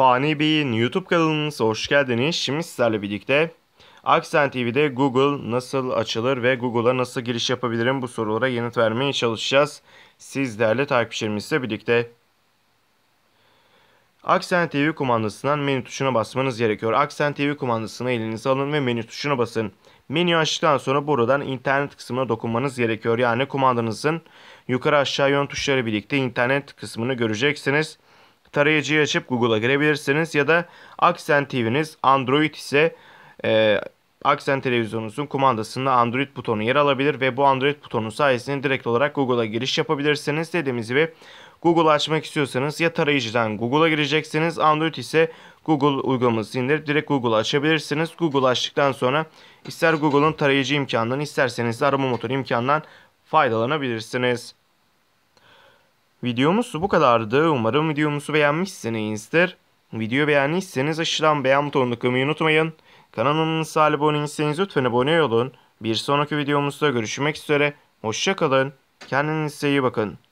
Fani Bey'in YouTube kanalınıza hoş geldiniz. Şimdi sizlerle birlikte Aksen TV'de Google nasıl açılır ve Google'a nasıl giriş yapabilirim bu sorulara yanıt vermeye çalışacağız. Siz değerli takipçilerimizle birlikte. Aksen TV kumandasından menü tuşuna basmanız gerekiyor. Aksen TV kumandasını elinize alın ve menü tuşuna basın. Menü açtıktan sonra buradan internet kısmına dokunmanız gerekiyor. Yani kumandanızın yukarı aşağı yön tuşları birlikte internet kısmını göreceksiniz tarayıcıyı açıp Google'a girebilirsiniz ya da Aksen TV'niz Android ise e, Aksen televizyonunuzun kumandasında Android butonu yer alabilir ve bu Android butonu sayesinde direkt olarak Google'a giriş yapabilirsiniz. Dediğimiz gibi Google açmak istiyorsanız ya tarayıcıdan Google'a gireceksiniz. Android ise Google uygulaması indirip direkt Google'ı açabilirsiniz. Google açtıktan sonra ister Google'un tarayıcı imkanından isterseniz de arama motoru imkanından faydalanabilirsiniz. Videomuz bu kadardı. Umarım videomuzu beğenmişsinizdir. Videoyu beğendiyseniz aşağıdan beğen butonunu kırmayı unutmayın. Kanalımıza abone değilseniz lütfen abone olun. Bir sonraki videomuzda görüşmek üzere. Hoşçakalın. Kendinize iyi bakın.